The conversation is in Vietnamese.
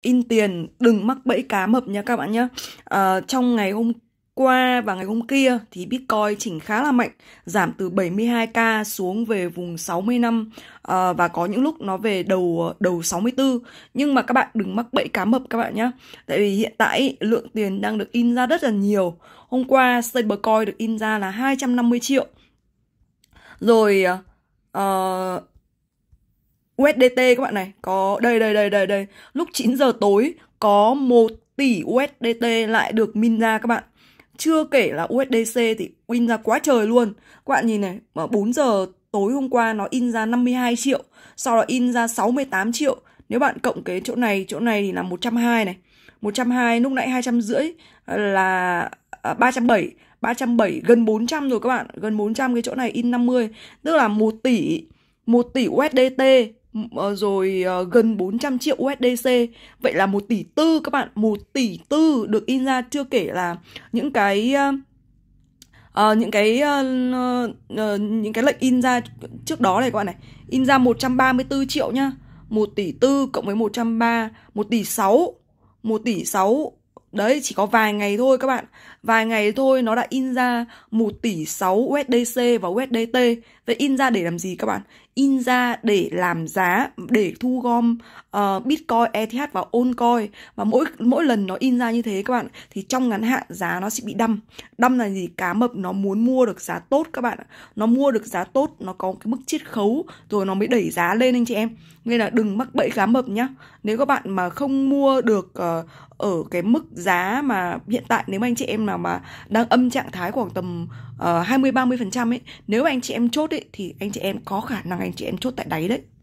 in tiền đừng mắc bẫy cá mập nha các bạn nhé à, ờ, trong ngày hôm qua và ngày hôm kia thì Bitcoin chỉnh khá là mạnh, giảm từ 72k xuống về vùng 60 năm à, và có những lúc nó về đầu đầu 64. Nhưng mà các bạn đừng mắc bẫy cá mập các bạn nhé. Tại vì hiện tại lượng tiền đang được in ra rất là nhiều. Hôm qua stablecoin được in ra là 250 triệu. Rồi uh, USDT các bạn này có đây đây đây đây đây lúc 9 giờ tối có 1 tỷ USDT lại được min ra các bạn chưa kể là USDC thì win ra quá trời luôn các bạn nhìn này 4 giờ tối hôm qua nó in ra 52 triệu sau đó in ra 68 triệu nếu bạn cộng cái chỗ này chỗ này thì là 120 này 120 lúc nãy rưỡi là 370 à, 370 gần 400 rồi các bạn gần 400 cái chỗ này in 50 tức là 1 tỷ 1 tỷ USDT Ờ, rồi ờ, gần 400 triệu USDC vậy là một tỷ tư các bạn một tỷ tư được in ra chưa kể là những cái uh, những cái uh, uh, những cái lệnh in ra trước đó này các bạn này in ra 134 triệu nhá một tỷ tư cộng với 130 một tỷ 6 một tỷ 6 Đấy chỉ có vài ngày thôi các bạn Vài ngày thôi nó đã in ra 1 tỷ 6 USDC và USDT Vậy in ra để làm gì các bạn? In ra để làm giá Để thu gom uh, Bitcoin, ETH và Oncoin Và mỗi mỗi lần nó in ra như thế các bạn Thì trong ngắn hạn giá nó sẽ bị đâm Đâm là gì? Cá mập nó muốn mua được giá tốt các bạn Nó mua được giá tốt Nó có cái mức chiết khấu Rồi nó mới đẩy giá lên anh chị em Nên là đừng mắc bẫy cá mập nhá Nếu các bạn mà không mua được uh, ở cái mức giá giá mà hiện tại nếu mà anh chị em nào mà đang âm trạng thái khoảng tầm uh, 20 30% ấy, nếu mà anh chị em chốt ấy thì anh chị em có khả năng anh chị em chốt tại đáy đấy.